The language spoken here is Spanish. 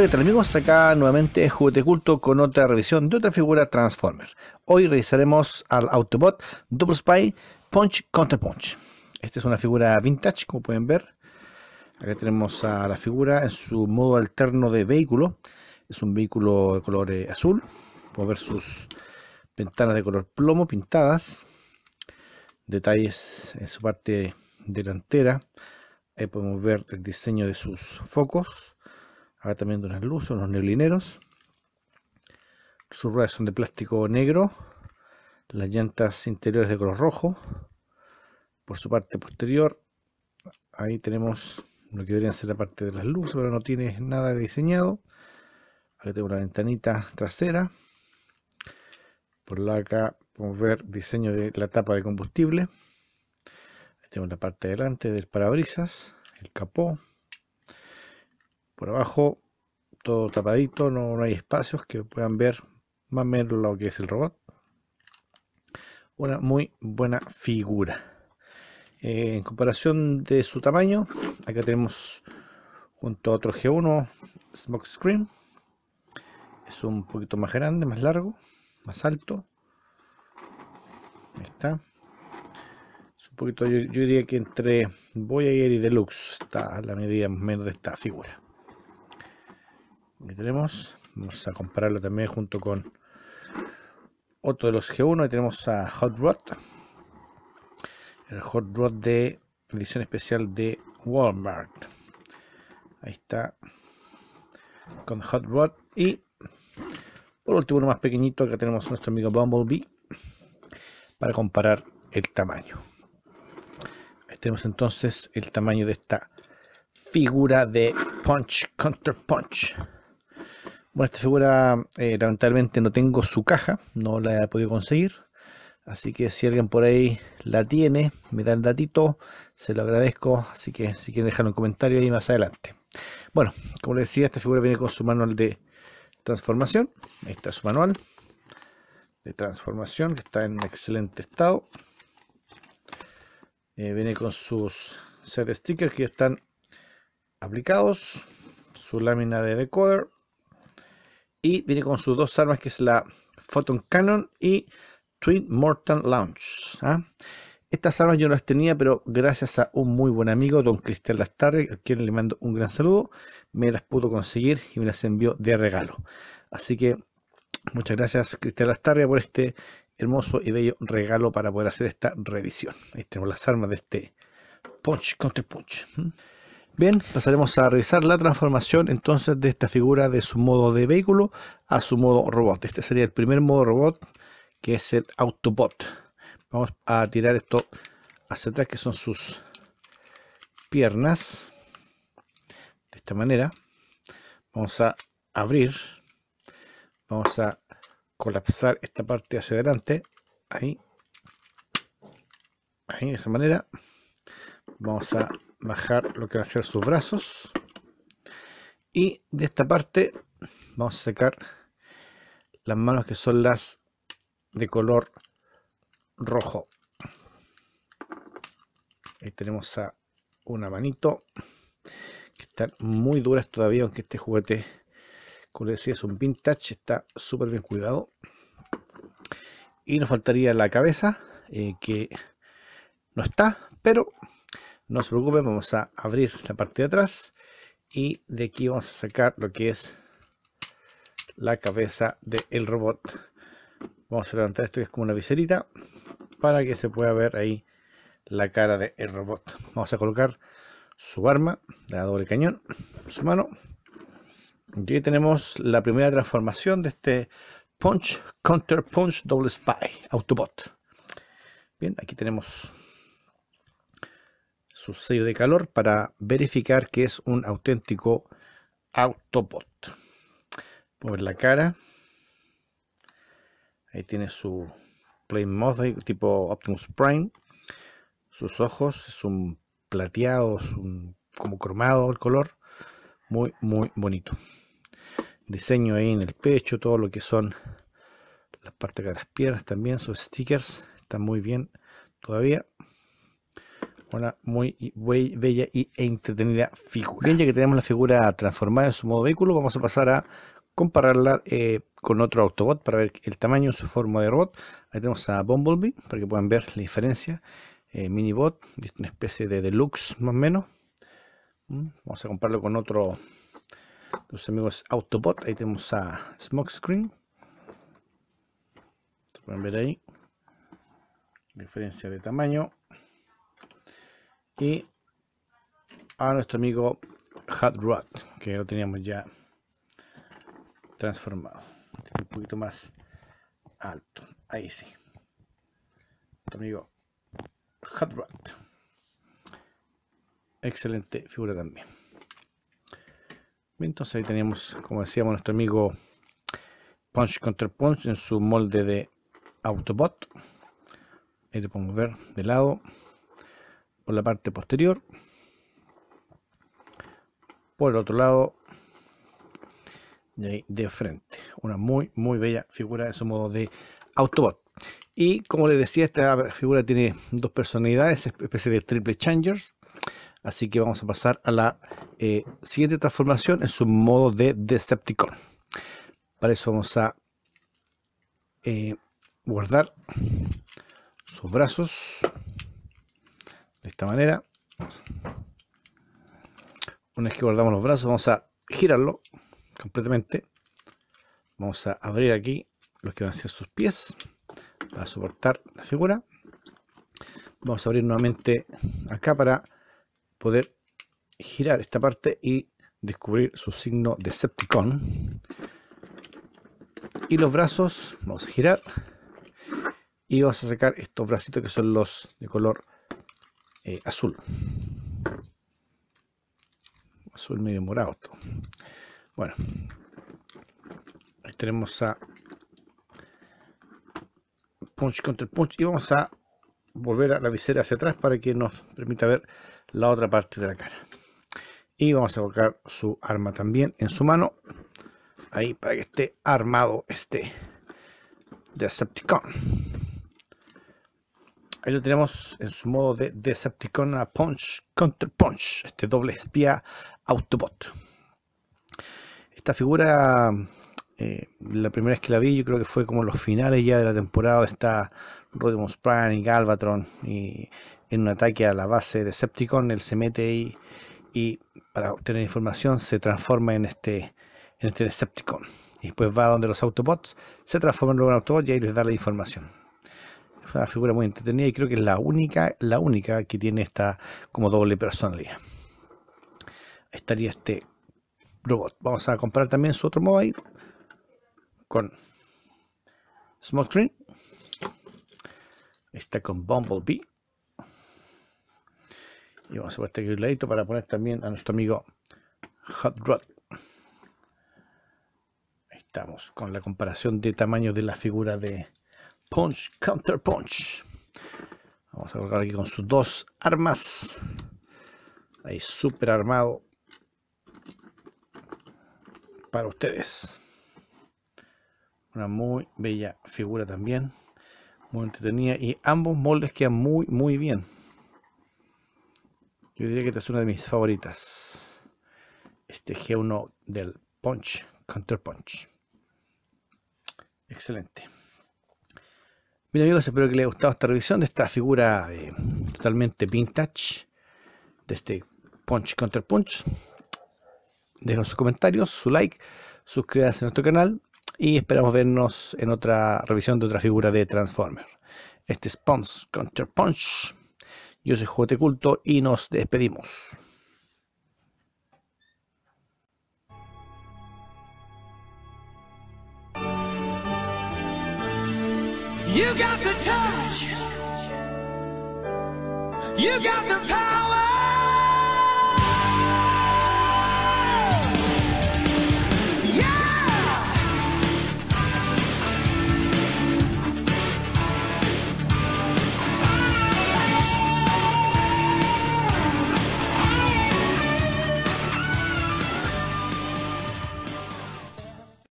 Hola, amigos? Acá nuevamente Juguete Culto con otra revisión de otra figura Transformer. Hoy revisaremos al Autobot Double Spy Punch Counter Punch. Esta es una figura vintage, como pueden ver. Acá tenemos a la figura en su modo alterno de vehículo. Es un vehículo de color eh, azul. Podemos ver sus ventanas de color plomo pintadas. Detalles en su parte delantera. Ahí podemos ver el diseño de sus focos acá también de unas luces, unos neblineros sus ruedas son de plástico negro las llantas interiores de color rojo por su parte posterior ahí tenemos lo que deberían ser la parte de las luces pero no tiene nada diseñado Aquí tengo una ventanita trasera por la acá podemos ver diseño de la tapa de combustible tenemos la parte de delante del parabrisas el capó por abajo, todo tapadito, no, hay espacios que puedan ver más o menos lo que es el robot. Una muy buena figura. Eh, en comparación de su tamaño, acá tenemos junto a otro G1 Smoke Screen. Es un poquito más grande, más largo, más alto. Ahí está. Es un poquito, yo, diría que entre Voyager y Deluxe está a la medida menos de esta figura tenemos. Vamos a compararlo también junto con otro de los G1. Ahí tenemos a Hot Rod. El Hot Rod de edición especial de Walmart. Ahí está. Con Hot Rod. Y por último, uno más pequeñito. Acá tenemos nuestro amigo Bumblebee. Para comparar el tamaño. Ahí tenemos entonces el tamaño de esta figura de Punch Counter Punch. Bueno, esta figura eh, lamentablemente no tengo su caja, no la he podido conseguir. Así que si alguien por ahí la tiene, me da el datito, se lo agradezco. Así que si quieren dejar un comentario ahí más adelante. Bueno, como les decía, esta figura viene con su manual de transformación. Ahí está su manual de transformación, que está en excelente estado. Eh, viene con sus set stickers que están aplicados, su lámina de decoder, y viene con sus dos armas, que es la Photon Cannon y Twin Mortal Launch. ¿ah? Estas armas yo no las tenía, pero gracias a un muy buen amigo, don Cristian Lastarre, a quien le mando un gran saludo, me las pudo conseguir y me las envió de regalo. Así que muchas gracias, Cristian Lastarria, por este hermoso y bello regalo para poder hacer esta revisión. Ahí tenemos las armas de este Punch Counter Punch. Bien, pasaremos a revisar la transformación entonces de esta figura de su modo de vehículo a su modo robot. Este sería el primer modo robot que es el Autobot. Vamos a tirar esto hacia atrás que son sus piernas. De esta manera. Vamos a abrir. Vamos a colapsar esta parte hacia adelante. Ahí. Ahí, de esa manera. Vamos a bajar lo que va a ser sus brazos. Y de esta parte vamos a sacar las manos que son las de color rojo. Ahí tenemos a una manito que están muy duras todavía, aunque este juguete, como les decía, es un vintage, está súper bien cuidado. Y nos faltaría la cabeza, eh, que no está, pero no se preocupen, vamos a abrir la parte de atrás y de aquí vamos a sacar lo que es la cabeza del robot. Vamos a levantar esto que es como una viserita para que se pueda ver ahí la cara del robot. Vamos a colocar su arma, la doble cañón, su mano. Y aquí tenemos la primera transformación de este Punch, Counter Punch, Double Spy, Autobot. Bien, aquí tenemos su sello de calor para verificar que es un auténtico autopot. Por la cara. Ahí tiene su Play mode tipo Optimus Prime. Sus ojos, son plateados, como cromado el color. Muy, muy bonito. Diseño ahí en el pecho, todo lo que son las partes de las piernas también, sus stickers. están muy bien todavía una muy bella y entretenida figura. Bien, ya que tenemos la figura transformada en su modo vehículo, vamos a pasar a compararla eh, con otro Autobot para ver el tamaño, su forma de robot. Ahí tenemos a Bumblebee, para que puedan ver la diferencia. Eh, Minibot, una especie de deluxe más o menos. Mm, vamos a compararlo con otro de los amigos Autobot. Ahí tenemos a Smokescreen. Se pueden ver ahí. Diferencia de tamaño y a nuestro amigo Hot Rod, que lo teníamos ya transformado. Un poquito más alto. Ahí sí. Nuestro amigo Hot Rod. Excelente figura también. entonces ahí teníamos, como decíamos, nuestro amigo Punch control Punch en su molde de Autobot. Ahí lo podemos ver de lado por la parte posterior. Por el otro lado, de frente. Una muy, muy bella figura en su modo de Autobot. Y como les decía, esta figura tiene dos personalidades, especie de triple changers. Así que vamos a pasar a la eh, siguiente transformación en su modo de Decepticon. Para eso vamos a eh, guardar sus brazos esta manera. Una vez que guardamos los brazos, vamos a girarlo completamente. Vamos a abrir aquí los que van a ser sus pies para soportar la figura. Vamos a abrir nuevamente acá para poder girar esta parte y descubrir su signo de Decepticon. Y los brazos, vamos a girar y vamos a sacar estos bracitos que son los de color eh, azul. Azul medio morado. Bueno, ahí tenemos a punch contra punch y vamos a volver a la visera hacia atrás para que nos permita ver la otra parte de la cara. Y vamos a colocar su arma también en su mano. Ahí para que esté armado este Decepticon. Ahí lo tenemos en su modo de Decepticon a Punch Counter Punch, este doble espía Autobot. Esta figura, eh, la primera vez que la vi, yo creo que fue como los finales ya de la temporada está Rodimus Prime y Galvatron. Y en un ataque a la base de Decepticon, él se mete ahí y para obtener información se transforma en este, en este Decepticon. Y después va donde los Autobots, se transforma en un Autobot y ahí les da la información una figura muy entretenida y creo que es la única, la única que tiene esta como doble personalidad. Estaría este robot. Vamos a comprar también su otro móvil con Smoke Está con Bumblebee. Y vamos a poner este ladito para poner también a nuestro amigo Hot Rod. estamos con la comparación de tamaño de la figura de Punch, Counter Punch. Vamos a colocar aquí con sus dos armas. Ahí súper armado. Para ustedes. Una muy bella figura también. Muy entretenida. Y ambos moldes quedan muy, muy bien. Yo diría que esta es una de mis favoritas. Este G1 del Punch, Counter Punch. Excelente. Bien amigos, espero que les haya gustado esta revisión de esta figura eh, totalmente vintage, de este Punch Counter Punch. Dejen sus comentarios, su like, suscríbanse a nuestro canal y esperamos vernos en otra revisión de otra figura de Transformer. Este es Punch Counter Punch. Yo soy Juguete Culto y nos despedimos. You got the touch. You got the power.